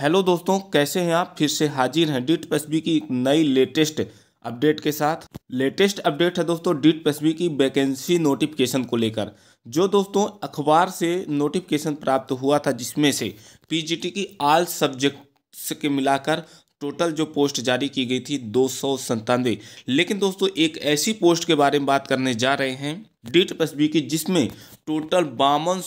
hello दोस्तों कैसे हैं आप फिर से हाजिर हैं डिट पेसबी की नई लेटेस्ट अपडेट के साथ लेटेस्ट अपडेट है दोस्तों डिट पेसबी की वैकेंसी नोटिफिकेशन को लेकर जो दोस्तों अखबार से नोटिफिकेशन प्राप्त हुआ था जिसमें से पीजीटी की आल सब्जेक्ट्स के मिलाकर टोटल जो पोस्ट जारी की गई थी दो लेकिन दोस्तों एक ऐसी पोस्ट के बारे में बात करने जा रहे हैं डिट पसबी की जिसमें टोटल बावन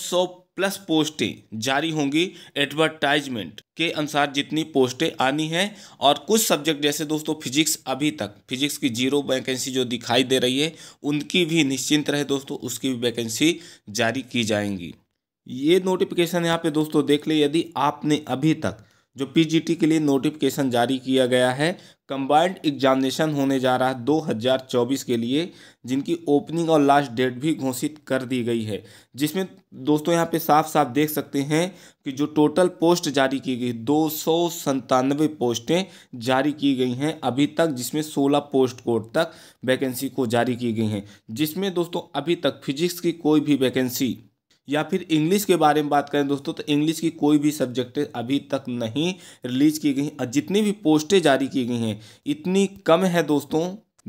प्लस पोस्टें जारी होंगी एडवर्टाइजमेंट के अनुसार जितनी पोस्टें आनी हैं और कुछ सब्जेक्ट जैसे दोस्तों फिजिक्स अभी तक फिजिक्स की जीरो वैकेंसी जो दिखाई दे रही है उनकी भी निश्चिंत रहे दोस्तों उसकी भी वैकेंसी जारी की जाएंगी ये नोटिफिकेशन यहाँ पे दोस्तों देख ले यदि आपने अभी तक जो पीजीटी के लिए नोटिफिकेशन जारी किया गया है कंबाइंड एग्जामिनेशन होने जा रहा है 2024 के लिए जिनकी ओपनिंग और लास्ट डेट भी घोषित कर दी गई है जिसमें दोस्तों यहाँ पे साफ साफ देख सकते हैं कि जो टोटल पोस्ट जारी की गई दो सौ संतानवे पोस्टें जारी की गई हैं अभी तक जिसमें सोलह पोस्ट कोड तक वैकेंसी को जारी की गई हैं जिसमें दोस्तों अभी तक फिजिक्स की कोई भी वैकेंसी या फिर इंग्लिश के बारे में बात करें दोस्तों तो इंग्लिश की कोई भी सब्जेक्ट अभी तक नहीं रिलीज की गई और जितनी भी पोस्टें जारी की गई हैं इतनी कम है दोस्तों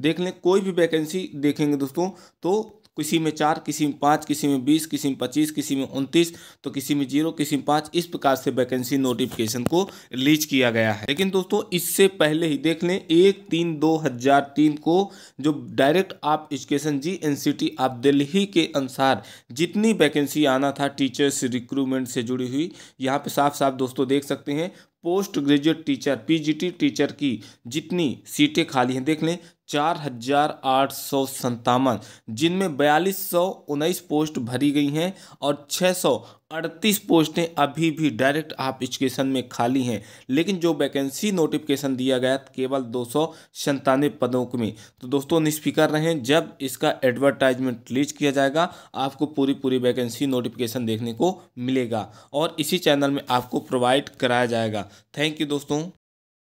देख लें कोई भी वैकेंसी देखेंगे दोस्तों तो किसी में चार किसी में पाँच किसी में बीस किसी में पच्चीस किसी में उनतीस तो किसी में जीरो किसी में पाँच इस प्रकार से वैकेंसी नोटिफिकेशन को रिलीज किया गया है लेकिन दोस्तों इससे पहले ही देख लें एक तीन दो हजार तीन को जो डायरेक्ट आप education G N C T of Delhi के अनुसार जितनी वैकेंसी आना था टीचर्स रिक्रूटमेंट से जुड़ी हुई यहाँ पे साफ साफ दोस्तों देख सकते हैं post graduate teacher PGT teacher की जितनी सीटें खाली हैं देख लें चार हजार आठ सौ संतावन जिनमें बयालीस सौ उन्नीस पोस्ट भरी गई हैं और छः सौ अड़तीस पोस्टें अभी भी डायरेक्ट आप एजुकेशन में खाली हैं लेकिन जो वैकेंसी नोटिफिकेशन दिया गया केवल दो सौ संतानवे पदों में तो दोस्तों निष्फिकर रहें जब इसका एडवर्टाइजमेंट रिलीज किया जाएगा आपको पूरी पूरी वैकेंसी नोटिफिकेशन देखने को मिलेगा और इसी चैनल में आपको प्रोवाइड कराया जाएगा थैंक यू दोस्तों